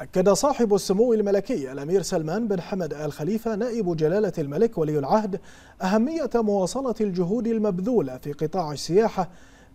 أكد صاحب السمو الملكي الأمير سلمان بن حمد آل خليفة نائب جلالة الملك ولي العهد أهمية مواصلة الجهود المبذولة في قطاع السياحة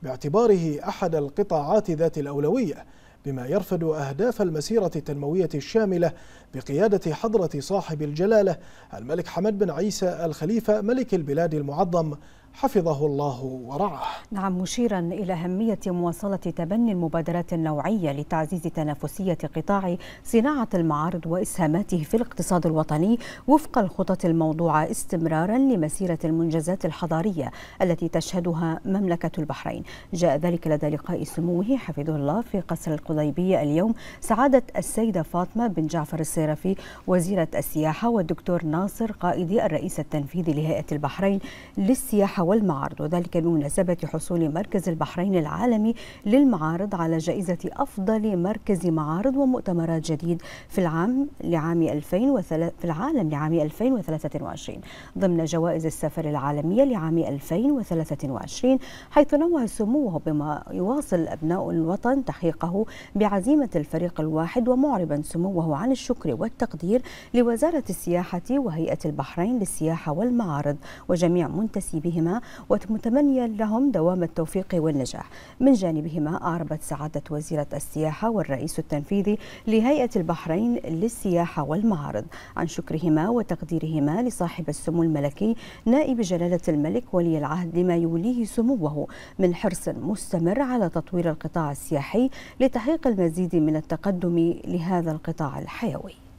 باعتباره أحد القطاعات ذات الأولوية بما يرفد أهداف المسيرة التنموية الشاملة بقيادة حضرة صاحب الجلالة الملك حمد بن عيسى الخليفة ملك البلاد المعظم حفظه الله ورعاه نعم مشيرا إلى أهمية مواصلة تبني المبادرات النوعية لتعزيز تنافسية قطاع صناعة المعارض وإسهاماته في الاقتصاد الوطني وفق الخطط الموضوعة استمرارا لمسيرة المنجزات الحضارية التي تشهدها مملكة البحرين جاء ذلك لدى لقاء سموه حفظه الله في قصر القضيبية اليوم سعادة السيدة فاطمة بن جعفر الصيرفي وزيرة السياحة والدكتور ناصر قائد الرئيس التنفيذي لهيئة البحرين للسياحة والمعارض وذلك بمناسبة حصول مركز البحرين العالمي للمعارض على جائزة أفضل مركز معارض ومؤتمرات جديد في العام لعام 2003 في العالم لعام 2023 ضمن جوائز السفر العالمية لعام 2023 حيث نوع سموه بما يواصل أبناء الوطن تحقيقه بعزيمة الفريق الواحد ومعربا سموه عن الشكر والتقدير لوزارة السياحة وهيئة البحرين للسياحة والمعارض وجميع منتسبيهما ومتمنيا لهم دوام التوفيق والنجاح من جانبهما أعربت سعادة وزيرة السياحة والرئيس التنفيذي لهيئة البحرين للسياحة والمعارض عن شكرهما وتقديرهما لصاحب السمو الملكي نائب جلالة الملك ولي العهد لما يوليه سموه من حرص مستمر على تطوير القطاع السياحي لتحقيق المزيد من التقدم لهذا القطاع الحيوي